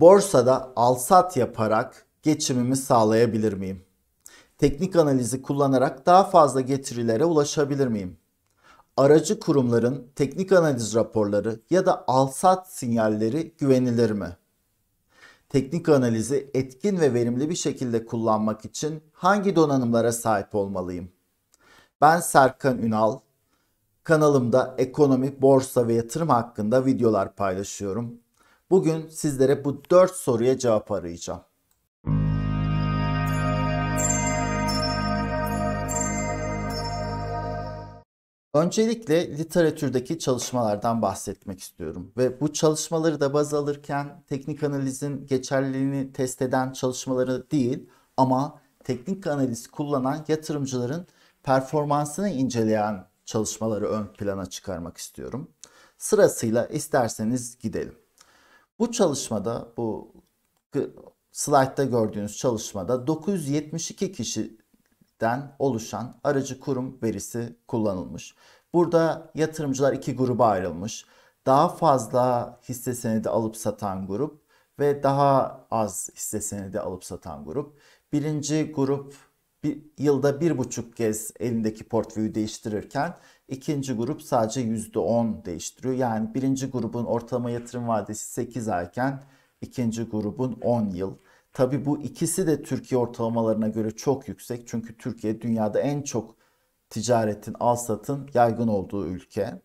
borsada alsat yaparak geçimimi sağlayabilir miyim? Teknik analizi kullanarak daha fazla getirilere ulaşabilir miyim? Aracı kurumların teknik analiz raporları ya da alsat sinyalleri güvenilir mi? Teknik analizi etkin ve verimli bir şekilde kullanmak için hangi donanımlara sahip olmalıyım? Ben Serkan Ünal. Kanalımda ekonomi, borsa ve yatırım hakkında videolar paylaşıyorum. Bugün sizlere bu 4 soruya cevap arayacağım. Öncelikle literatürdeki çalışmalardan bahsetmek istiyorum ve bu çalışmaları da baz alırken teknik analizin geçerliliğini test eden çalışmaları değil ama teknik analiz kullanan yatırımcıların performansını inceleyen çalışmaları ön plana çıkarmak istiyorum. Sırasıyla isterseniz gidelim. Bu çalışmada bu slaytta gördüğünüz çalışmada 972 kişiden oluşan aracı kurum verisi kullanılmış. Burada yatırımcılar iki gruba ayrılmış. Daha fazla hisse senedi alıp satan grup ve daha az hisse senedi alıp satan grup. Birinci grup bir, yılda bir buçuk kez elindeki portföyü değiştirirken İkinci grup sadece %10 değiştiriyor. Yani birinci grubun ortalama yatırım vadesi 8 ayken ikinci grubun 10 yıl. Tabi bu ikisi de Türkiye ortalamalarına göre çok yüksek. Çünkü Türkiye dünyada en çok ticaretin, al satın yaygın olduğu ülke.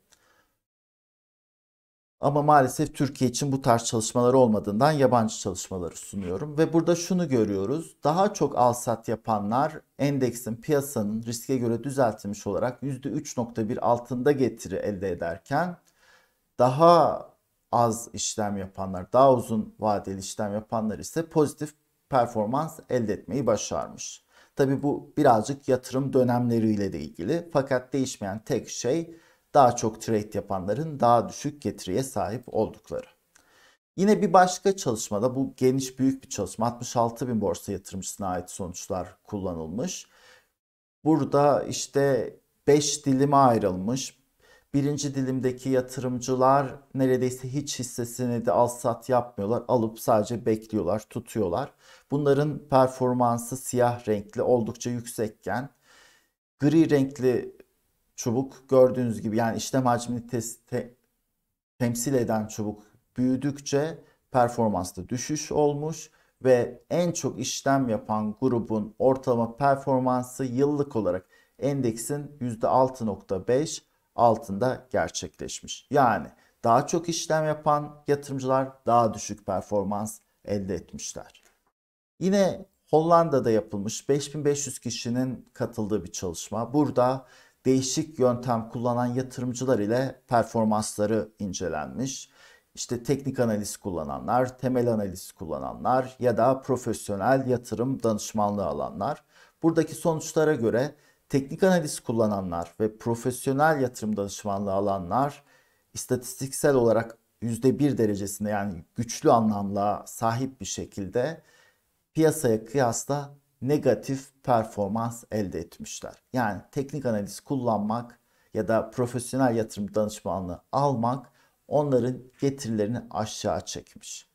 Ama maalesef Türkiye için bu tarz çalışmalar olmadığından yabancı çalışmaları sunuyorum. Ve burada şunu görüyoruz. Daha çok alsat yapanlar endeksin piyasanın riske göre düzeltilmiş olarak %3.1 altında getiri elde ederken daha az işlem yapanlar, daha uzun vadeli işlem yapanlar ise pozitif performans elde etmeyi başarmış. Tabi bu birazcık yatırım dönemleriyle de ilgili fakat değişmeyen tek şey daha çok trade yapanların daha düşük getiriye sahip oldukları. Yine bir başka çalışmada bu geniş büyük bir çalışma 66 bin borsa yatırımcısına ait sonuçlar kullanılmış. Burada işte 5 dilime ayrılmış. Birinci dilimdeki yatırımcılar neredeyse hiç hissesini de al sat yapmıyorlar. Alıp sadece bekliyorlar, tutuyorlar. Bunların performansı siyah renkli oldukça yüksekken gri renkli çubuk gördüğünüz gibi yani işlem hacmini te- temsil eden çubuk büyüdükçe performansta düşüş olmuş ve en çok işlem yapan grubun ortalama performansı yıllık olarak endeksin %6.5 altında gerçekleşmiş. Yani daha çok işlem yapan yatırımcılar daha düşük performans elde etmişler. Yine Hollanda'da yapılmış 5500 kişinin katıldığı bir çalışma. Burada değişik yöntem kullanan yatırımcılar ile performansları incelenmiş. İşte teknik analiz kullananlar, temel analiz kullananlar ya da profesyonel yatırım danışmanlığı alanlar. Buradaki sonuçlara göre teknik analiz kullananlar ve profesyonel yatırım danışmanlığı alanlar istatistiksel olarak %1 derecesinde yani güçlü anlamla sahip bir şekilde piyasaya kıyasla negatif performans elde etmişler. Yani teknik analiz kullanmak ya da profesyonel yatırım danışmanlığı almak onların getirilerini aşağı çekmiş.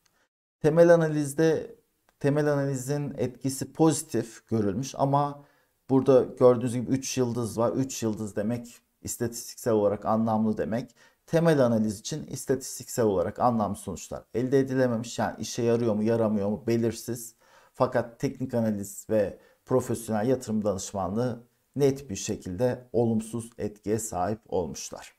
Temel analizde temel analizin etkisi pozitif görülmüş ama burada gördüğünüz gibi 3 yıldız var. 3 yıldız demek istatistiksel olarak anlamlı demek. Temel analiz için istatistiksel olarak anlamlı sonuçlar elde edilememiş. Yani işe yarıyor mu yaramıyor mu belirsiz. Fakat teknik analiz ve profesyonel yatırım danışmanlığı net bir şekilde olumsuz etkiye sahip olmuşlar.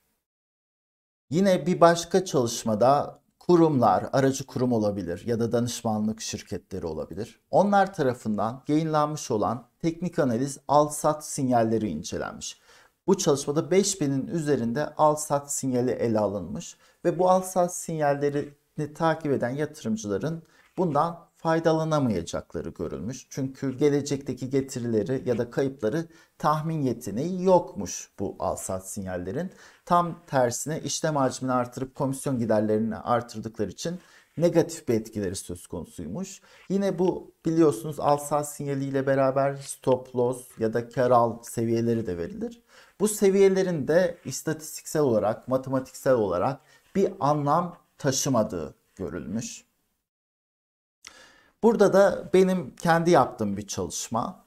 Yine bir başka çalışmada kurumlar, aracı kurum olabilir ya da danışmanlık şirketleri olabilir. Onlar tarafından yayınlanmış olan teknik analiz al-sat sinyalleri incelenmiş. Bu çalışmada 5000'in üzerinde al-sat sinyali ele alınmış ve bu al-sat sinyallerini takip eden yatırımcıların bundan faydalanamayacakları görülmüş. Çünkü gelecekteki getirileri ya da kayıpları tahmin yeteneği yokmuş bu alsat sinyallerin. Tam tersine işlem hacmini artırıp komisyon giderlerini artırdıkları için negatif bir etkileri söz konusuymuş. Yine bu biliyorsunuz alsat sinyaliyle beraber stop loss ya da kar al seviyeleri de verilir. Bu seviyelerin de istatistiksel olarak, matematiksel olarak bir anlam taşımadığı görülmüş. Burada da benim kendi yaptığım bir çalışma.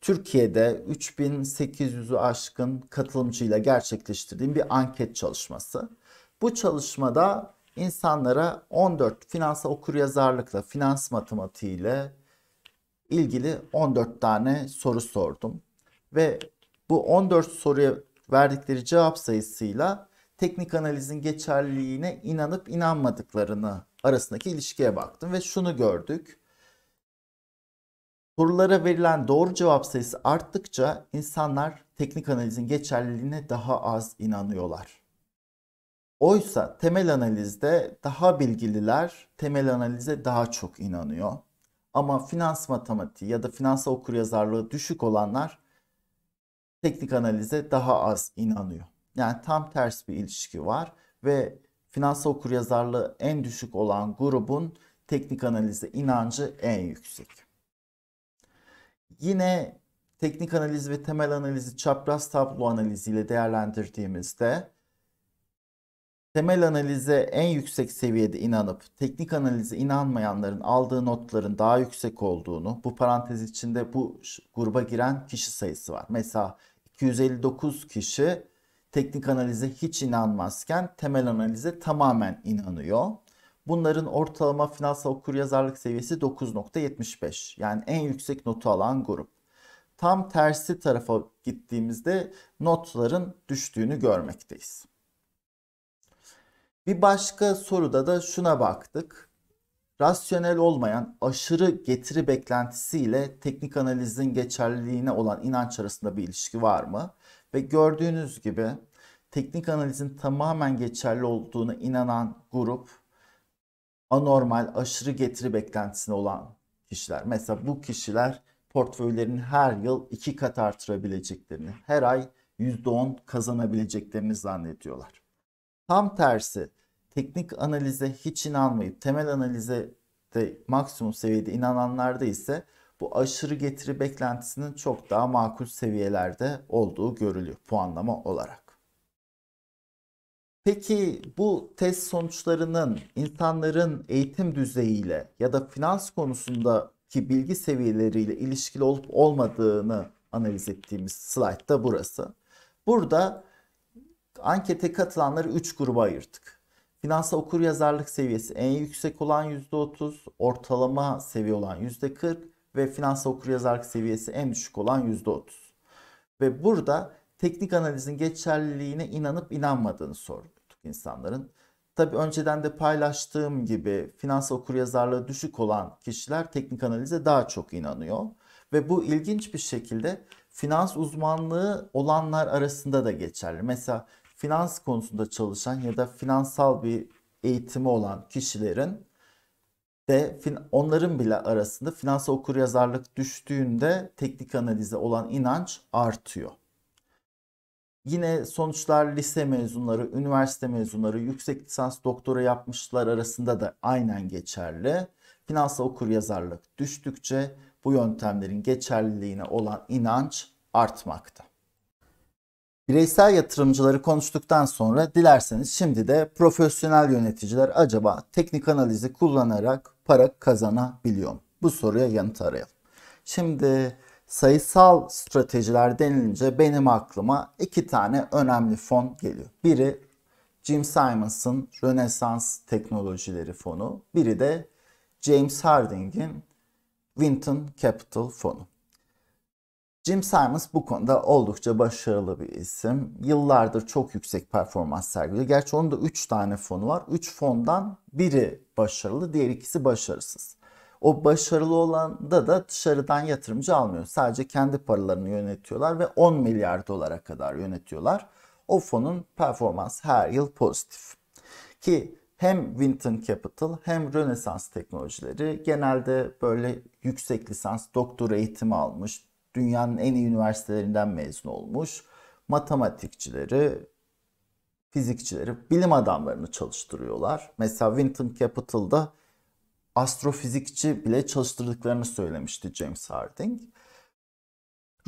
Türkiye'de 3800'ü aşkın katılımcıyla gerçekleştirdiğim bir anket çalışması. Bu çalışmada insanlara 14 finansa okuryazarlıkla, finans matematiğiyle ilgili 14 tane soru sordum. Ve bu 14 soruya verdikleri cevap sayısıyla teknik analizin geçerliliğine inanıp inanmadıklarını arasındaki ilişkiye baktım ve şunu gördük. Sorulara verilen doğru cevap sayısı arttıkça insanlar teknik analizin geçerliliğine daha az inanıyorlar. Oysa temel analizde daha bilgililer temel analize daha çok inanıyor. Ama finans matematiği ya da finansa okuryazarlığı düşük olanlar teknik analize daha az inanıyor. Yani tam ters bir ilişki var ve finansa okuryazarlığı en düşük olan grubun teknik analize inancı en yüksek. Yine teknik analiz ve temel analizi çapraz tablo analiziyle değerlendirdiğimizde temel analize en yüksek seviyede inanıp teknik analize inanmayanların aldığı notların daha yüksek olduğunu bu parantez içinde bu gruba giren kişi sayısı var. Mesela 259 kişi teknik analize hiç inanmazken temel analize tamamen inanıyor. Bunların ortalama finansal okuryazarlık seviyesi 9.75. Yani en yüksek notu alan grup. Tam tersi tarafa gittiğimizde notların düştüğünü görmekteyiz. Bir başka soruda da şuna baktık. Rasyonel olmayan aşırı getiri beklentisiyle teknik analizin geçerliliğine olan inanç arasında bir ilişki var mı? Ve gördüğünüz gibi teknik analizin tamamen geçerli olduğuna inanan grup anormal, aşırı getiri beklentisine olan kişiler. Mesela bu kişiler portföylerini her yıl iki kat artırabileceklerini, her ay %10 kazanabileceklerini zannediyorlar. Tam tersi teknik analize hiç inanmayıp temel analize de maksimum seviyede inananlarda ise bu aşırı getiri beklentisinin çok daha makul seviyelerde olduğu görülüyor puanlama olarak. Peki bu test sonuçlarının insanların eğitim düzeyiyle ya da finans konusundaki bilgi seviyeleriyle ilişkili olup olmadığını analiz ettiğimiz slide da burası. Burada ankete katılanları 3 gruba ayırdık. Finansa okur yazarlık seviyesi en yüksek olan %30, ortalama seviye olan %40 ve finansa okur yazarlık seviyesi en düşük olan %30. Ve burada teknik analizin geçerliliğine inanıp inanmadığını sorduk insanların. Tabi önceden de paylaştığım gibi finans okuryazarlığı düşük olan kişiler teknik analize daha çok inanıyor. Ve bu ilginç bir şekilde finans uzmanlığı olanlar arasında da geçerli. Mesela finans konusunda çalışan ya da finansal bir eğitimi olan kişilerin de onların bile arasında finans okuryazarlık düştüğünde teknik analize olan inanç artıyor. Yine sonuçlar lise mezunları, üniversite mezunları, yüksek lisans doktora yapmışlar arasında da aynen geçerli. Finansal okuryazarlık düştükçe bu yöntemlerin geçerliliğine olan inanç artmakta. Bireysel yatırımcıları konuştuktan sonra dilerseniz şimdi de profesyonel yöneticiler acaba teknik analizi kullanarak para kazanabiliyor mu? Bu soruya yanıt arayalım. Şimdi Sayısal stratejiler denilince benim aklıma iki tane önemli fon geliyor. Biri Jim Simons'ın Rönesans Teknolojileri Fonu, biri de James Harding'in Winton Capital Fonu. Jim Simons bu konuda oldukça başarılı bir isim. Yıllardır çok yüksek performans sergiliyor. Gerçi onun da 3 tane fonu var. 3 fondan biri başarılı, diğer ikisi başarısız. O başarılı olan da da dışarıdan yatırımcı almıyor. Sadece kendi paralarını yönetiyorlar ve 10 milyar dolara kadar yönetiyorlar. O fonun performans her yıl pozitif. Ki hem Winton Capital hem Rönesans Teknolojileri genelde böyle yüksek lisans doktora eğitimi almış, dünyanın en iyi üniversitelerinden mezun olmuş matematikçileri, fizikçileri, bilim adamlarını çalıştırıyorlar. Mesela Winton Capital'da astrofizikçi bile çalıştırdıklarını söylemişti James Harding.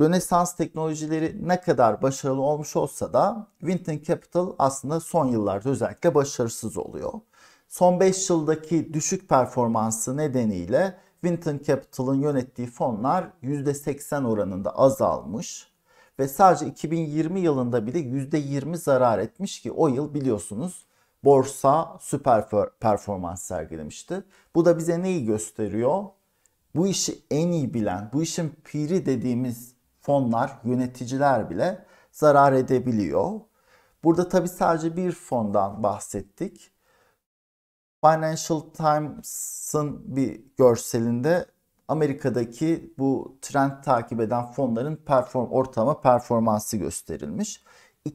Rönesans teknolojileri ne kadar başarılı olmuş olsa da Winton Capital aslında son yıllarda özellikle başarısız oluyor. Son 5 yıldaki düşük performansı nedeniyle Winton Capital'ın yönettiği fonlar %80 oranında azalmış ve sadece 2020 yılında bile %20 zarar etmiş ki o yıl biliyorsunuz borsa süper performans sergilemişti. Bu da bize neyi gösteriyor? Bu işi en iyi bilen, bu işin piri dediğimiz fonlar, yöneticiler bile zarar edebiliyor. Burada tabii sadece bir fondan bahsettik. Financial Times'ın bir görselinde Amerika'daki bu trend takip eden fonların perform ortama performansı gösterilmiş.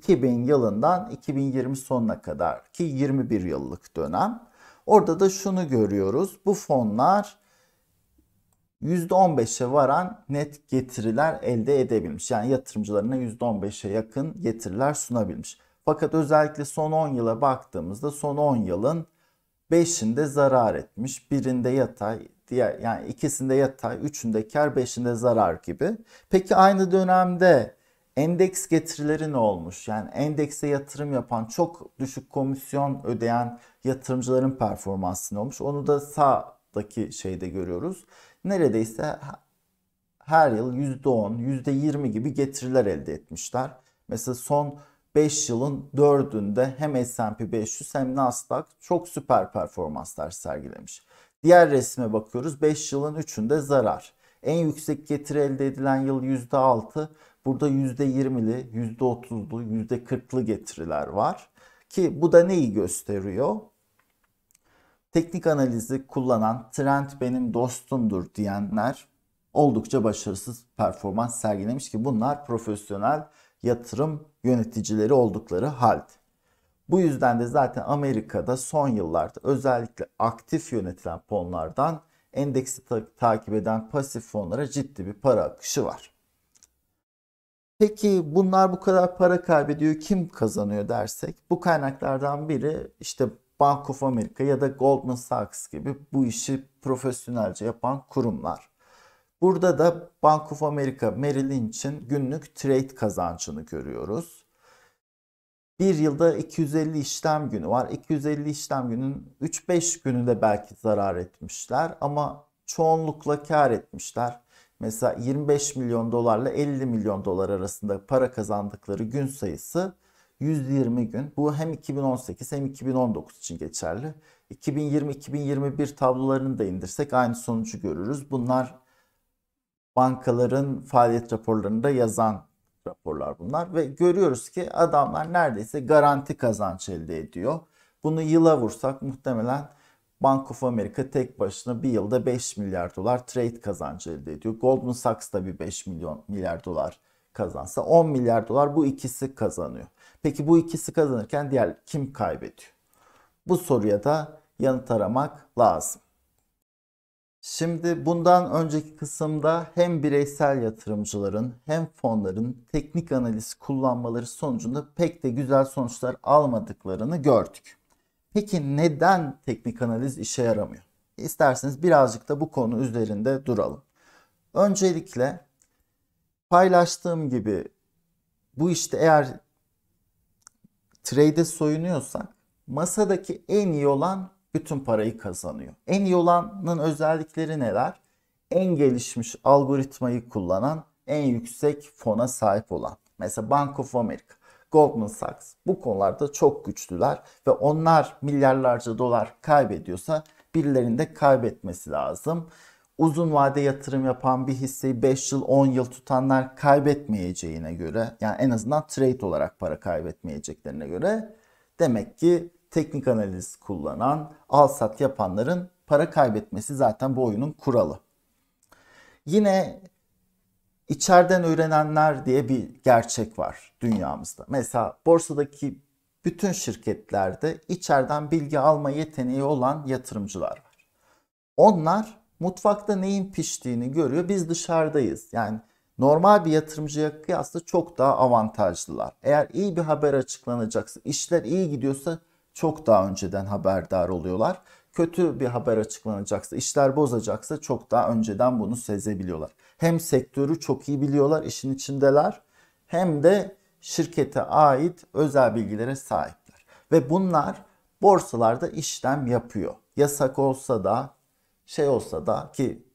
2000 yılından 2020 sonuna kadar ki 21 yıllık dönem. Orada da şunu görüyoruz. Bu fonlar %15'e varan net getiriler elde edebilmiş. Yani yatırımcılarına %15'e yakın getiriler sunabilmiş. Fakat özellikle son 10 yıla baktığımızda son 10 yılın 5'inde zarar etmiş. Birinde yatay, diğer yani ikisinde yatay, üçünde kar, beşinde zarar gibi. Peki aynı dönemde Endeks getirileri ne olmuş? Yani endekse yatırım yapan, çok düşük komisyon ödeyen yatırımcıların performansı ne olmuş? Onu da sağdaki şeyde görüyoruz. Neredeyse her yıl %10, %20 gibi getiriler elde etmişler. Mesela son 5 yılın 4'ünde hem S&P 500 hem Nasdaq çok süper performanslar sergilemiş. Diğer resme bakıyoruz 5 yılın 3'ünde zarar. En yüksek getiri elde edilen yıl %6 Burada %20'li, %30'lu, %40'lı getiriler var. Ki bu da neyi gösteriyor? Teknik analizi kullanan trend benim dostumdur diyenler oldukça başarısız performans sergilemiş ki bunlar profesyonel yatırım yöneticileri oldukları halde. Bu yüzden de zaten Amerika'da son yıllarda özellikle aktif yönetilen fonlardan endeksi ta- takip eden pasif fonlara ciddi bir para akışı var. Peki bunlar bu kadar para kaybediyor kim kazanıyor dersek bu kaynaklardan biri işte Bank of America ya da Goldman Sachs gibi bu işi profesyonelce yapan kurumlar. Burada da Bank of America Merrill Lynch'in günlük trade kazancını görüyoruz. Bir yılda 250 işlem günü var. 250 işlem günün 3-5 günü de belki zarar etmişler ama çoğunlukla kar etmişler. Mesela 25 milyon dolarla 50 milyon dolar arasında para kazandıkları gün sayısı 120 gün. Bu hem 2018 hem 2019 için geçerli. 2020-2021 tablolarını da indirsek aynı sonucu görürüz. Bunlar bankaların faaliyet raporlarında yazan raporlar bunlar ve görüyoruz ki adamlar neredeyse garanti kazanç elde ediyor. Bunu yıla vursak muhtemelen Bank of America tek başına bir yılda 5 milyar dolar trade kazancı elde ediyor. Goldman Sachs da bir 5 milyon milyar dolar kazansa 10 milyar dolar bu ikisi kazanıyor. Peki bu ikisi kazanırken diğer kim kaybediyor? Bu soruya da yanıt aramak lazım. Şimdi bundan önceki kısımda hem bireysel yatırımcıların hem fonların teknik analiz kullanmaları sonucunda pek de güzel sonuçlar almadıklarını gördük. Peki neden teknik analiz işe yaramıyor? İsterseniz birazcık da bu konu üzerinde duralım. Öncelikle paylaştığım gibi bu işte eğer trade soyunuyorsak masadaki en iyi olan bütün parayı kazanıyor. En iyi olanın özellikleri neler? En gelişmiş algoritmayı kullanan, en yüksek fona sahip olan. Mesela Bank of America. Goldman Sachs bu konularda çok güçlüler ve onlar milyarlarca dolar kaybediyorsa birilerinde kaybetmesi lazım. Uzun vade yatırım yapan bir hisseyi 5 yıl 10 yıl tutanlar kaybetmeyeceğine göre yani en azından trade olarak para kaybetmeyeceklerine göre demek ki teknik analiz kullanan al sat yapanların para kaybetmesi zaten bu oyunun kuralı. Yine içeriden öğrenenler diye bir gerçek var dünyamızda. Mesela borsadaki bütün şirketlerde içeriden bilgi alma yeteneği olan yatırımcılar var. Onlar mutfakta neyin piştiğini görüyor. Biz dışarıdayız. Yani normal bir yatırımcıya kıyasla çok daha avantajlılar. Eğer iyi bir haber açıklanacaksa, işler iyi gidiyorsa çok daha önceden haberdar oluyorlar. Kötü bir haber açıklanacaksa, işler bozacaksa çok daha önceden bunu sezebiliyorlar hem sektörü çok iyi biliyorlar, işin içindeler hem de şirkete ait özel bilgilere sahipler. Ve bunlar borsalarda işlem yapıyor. Yasak olsa da şey olsa da ki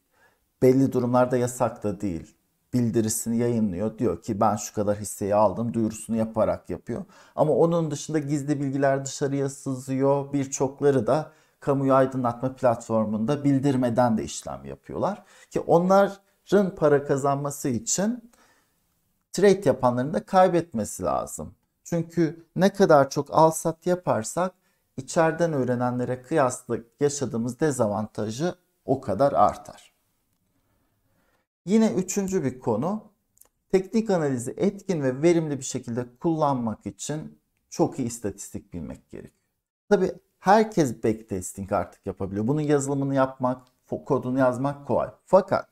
belli durumlarda yasak da değil bildirisini yayınlıyor. Diyor ki ben şu kadar hisseyi aldım duyurusunu yaparak yapıyor. Ama onun dışında gizli bilgiler dışarıya sızıyor. Birçokları da kamuyu aydınlatma platformunda bildirmeden de işlem yapıyorlar. Ki onlar Rın para kazanması için trade yapanların da kaybetmesi lazım. Çünkü ne kadar çok al sat yaparsak içeriden öğrenenlere kıyasla yaşadığımız dezavantajı o kadar artar. Yine üçüncü bir konu teknik analizi etkin ve verimli bir şekilde kullanmak için çok iyi istatistik bilmek gerek. Tabi herkes backtesting artık yapabiliyor. Bunun yazılımını yapmak, kodunu yazmak kolay. Fakat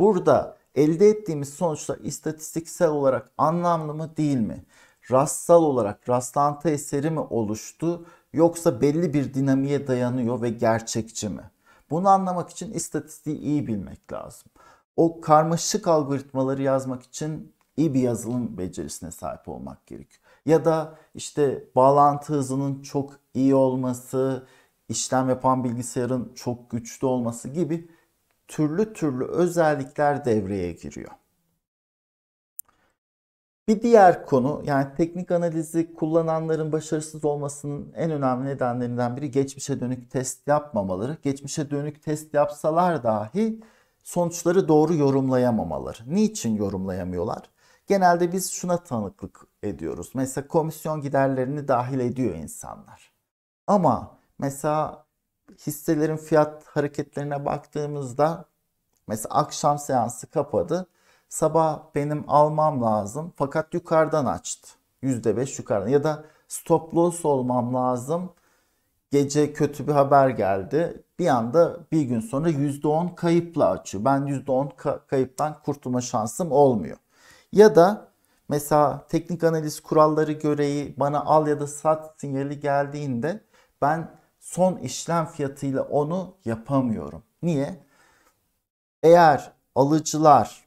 Burada elde ettiğimiz sonuçlar istatistiksel olarak anlamlı mı değil mi? Rastsal olarak rastlantı eseri mi oluştu yoksa belli bir dinamiğe dayanıyor ve gerçekçi mi? Bunu anlamak için istatistiği iyi bilmek lazım. O karmaşık algoritmaları yazmak için iyi bir yazılım becerisine sahip olmak gerekiyor. Ya da işte bağlantı hızının çok iyi olması, işlem yapan bilgisayarın çok güçlü olması gibi türlü türlü özellikler devreye giriyor. Bir diğer konu yani teknik analizi kullananların başarısız olmasının en önemli nedenlerinden biri geçmişe dönük test yapmamaları. Geçmişe dönük test yapsalar dahi sonuçları doğru yorumlayamamaları. Niçin yorumlayamıyorlar? Genelde biz şuna tanıklık ediyoruz. Mesela komisyon giderlerini dahil ediyor insanlar. Ama mesela hisselerin fiyat hareketlerine baktığımızda mesela akşam seansı kapadı. Sabah benim almam lazım fakat yukarıdan açtı. %5 yukarıdan ya da stop loss olmam lazım. Gece kötü bir haber geldi. Bir anda bir gün sonra %10 kayıpla açıyor. Ben %10 ka- kayıptan kurtulma şansım olmuyor. Ya da mesela teknik analiz kuralları göreyi bana al ya da sat sinyali geldiğinde ben son işlem fiyatıyla onu yapamıyorum. Niye? Eğer alıcılar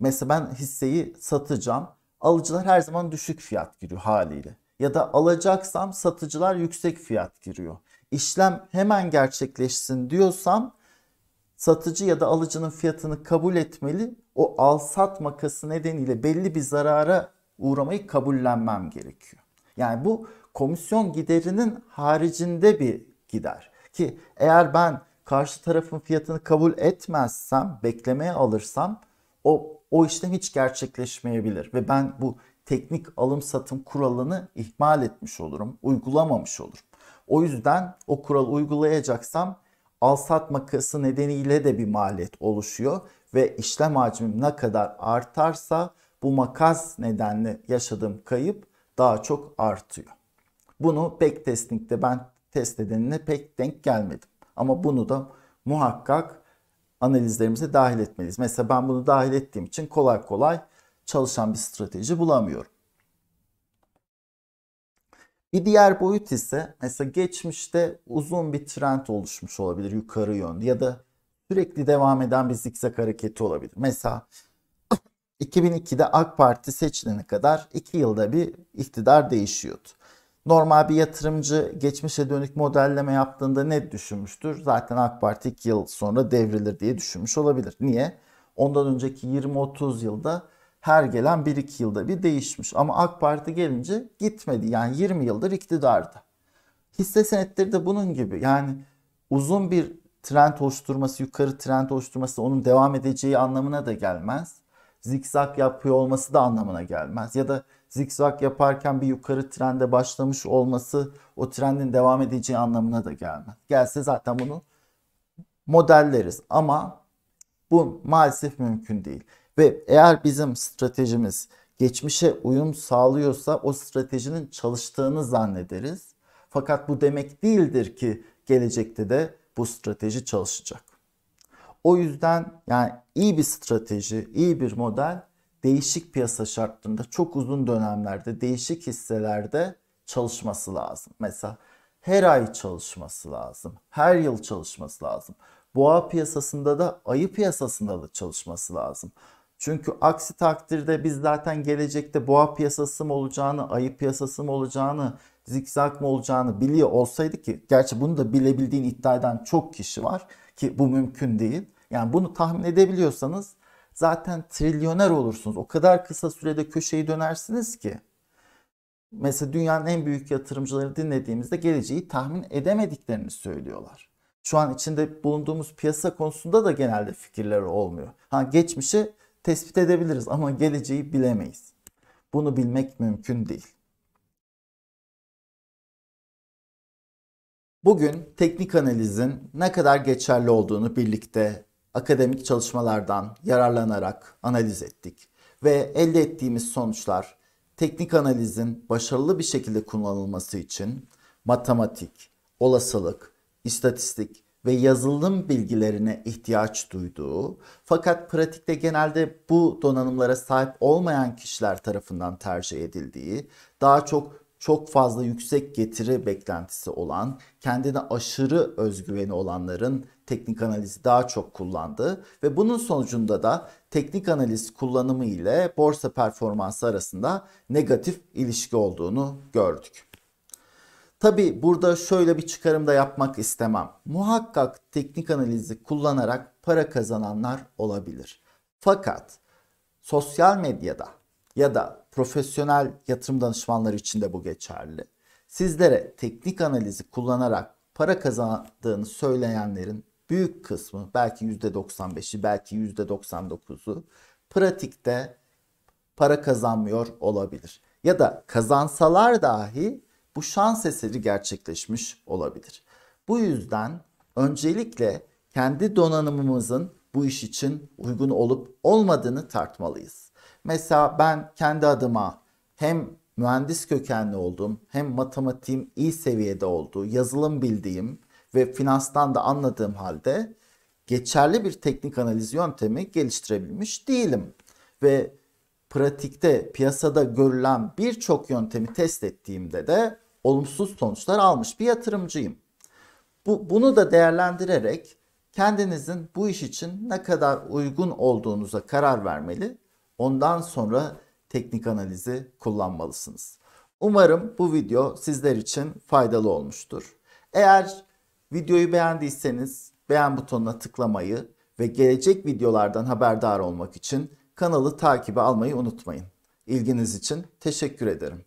mesela ben hisseyi satacağım. Alıcılar her zaman düşük fiyat giriyor haliyle. Ya da alacaksam satıcılar yüksek fiyat giriyor. İşlem hemen gerçekleşsin diyorsam satıcı ya da alıcının fiyatını kabul etmeli. O al sat makası nedeniyle belli bir zarara uğramayı kabullenmem gerekiyor. Yani bu komisyon giderinin haricinde bir gider. Ki eğer ben karşı tarafın fiyatını kabul etmezsem, beklemeye alırsam o o işlem hiç gerçekleşmeyebilir ve ben bu teknik alım satım kuralını ihmal etmiş olurum, uygulamamış olurum. O yüzden o kural uygulayacaksam al sat makası nedeniyle de bir maliyet oluşuyor ve işlem hacmim ne kadar artarsa bu makas nedenli yaşadığım kayıp daha çok artıyor. Bunu backtesting'de ben test edenine pek denk gelmedim. Ama bunu da muhakkak analizlerimize dahil etmeliyiz. Mesela ben bunu dahil ettiğim için kolay kolay çalışan bir strateji bulamıyorum. Bir diğer boyut ise mesela geçmişte uzun bir trend oluşmuş olabilir yukarı yönlü ya da sürekli devam eden bir zikzak hareketi olabilir. Mesela 2002'de AK Parti seçilene kadar 2 yılda bir iktidar değişiyordu. Normal bir yatırımcı geçmişe dönük modelleme yaptığında ne düşünmüştür? Zaten AK Parti 2 yıl sonra devrilir diye düşünmüş olabilir. Niye? Ondan önceki 20-30 yılda her gelen 1-2 yılda bir değişmiş. Ama AK Parti gelince gitmedi. Yani 20 yıldır iktidarda. Hisse senetleri de bunun gibi. Yani uzun bir trend oluşturması, yukarı trend oluşturması onun devam edeceği anlamına da gelmez zikzak yapıyor olması da anlamına gelmez. Ya da zikzak yaparken bir yukarı trende başlamış olması o trendin devam edeceği anlamına da gelmez. Gelse zaten bunu modelleriz ama bu maalesef mümkün değil. Ve eğer bizim stratejimiz geçmişe uyum sağlıyorsa o stratejinin çalıştığını zannederiz. Fakat bu demek değildir ki gelecekte de bu strateji çalışacak. O yüzden yani iyi bir strateji, iyi bir model değişik piyasa şartlarında çok uzun dönemlerde değişik hisselerde çalışması lazım. Mesela her ay çalışması lazım. Her yıl çalışması lazım. Boğa piyasasında da ayı piyasasında da çalışması lazım. Çünkü aksi takdirde biz zaten gelecekte boğa piyasası mı olacağını, ayı piyasası mı olacağını, zikzak mı olacağını biliyor olsaydı ki gerçi bunu da bilebildiğin iddia eden çok kişi var ki bu mümkün değil. Yani bunu tahmin edebiliyorsanız zaten trilyoner olursunuz. O kadar kısa sürede köşeyi dönersiniz ki. Mesela dünyanın en büyük yatırımcıları dinlediğimizde geleceği tahmin edemediklerini söylüyorlar. Şu an içinde bulunduğumuz piyasa konusunda da genelde fikirleri olmuyor. Ha geçmişi tespit edebiliriz ama geleceği bilemeyiz. Bunu bilmek mümkün değil. Bugün teknik analizin ne kadar geçerli olduğunu birlikte akademik çalışmalardan yararlanarak analiz ettik ve elde ettiğimiz sonuçlar teknik analizin başarılı bir şekilde kullanılması için matematik, olasılık, istatistik ve yazılım bilgilerine ihtiyaç duyduğu fakat pratikte genelde bu donanımlara sahip olmayan kişiler tarafından tercih edildiği, daha çok çok fazla yüksek getiri beklentisi olan, kendine aşırı özgüveni olanların teknik analizi daha çok kullandı ve bunun sonucunda da teknik analiz kullanımı ile borsa performansı arasında negatif ilişki olduğunu gördük. Tabi burada şöyle bir çıkarım da yapmak istemem. Muhakkak teknik analizi kullanarak para kazananlar olabilir. Fakat sosyal medyada ya da profesyonel yatırım danışmanları için de bu geçerli. Sizlere teknik analizi kullanarak para kazandığını söyleyenlerin büyük kısmı belki %95'i belki %99'u pratikte para kazanmıyor olabilir. Ya da kazansalar dahi bu şans eseri gerçekleşmiş olabilir. Bu yüzden öncelikle kendi donanımımızın bu iş için uygun olup olmadığını tartmalıyız. Mesela ben kendi adıma hem mühendis kökenli olduğum hem matematiğim iyi seviyede olduğu, yazılım bildiğim ve finanstan da anladığım halde geçerli bir teknik analiz yöntemi geliştirebilmiş değilim. Ve pratikte piyasada görülen birçok yöntemi test ettiğimde de olumsuz sonuçlar almış bir yatırımcıyım. Bu, bunu da değerlendirerek kendinizin bu iş için ne kadar uygun olduğunuza karar vermeli. Ondan sonra teknik analizi kullanmalısınız. Umarım bu video sizler için faydalı olmuştur. Eğer Videoyu beğendiyseniz beğen butonuna tıklamayı ve gelecek videolardan haberdar olmak için kanalı takibe almayı unutmayın. İlginiz için teşekkür ederim.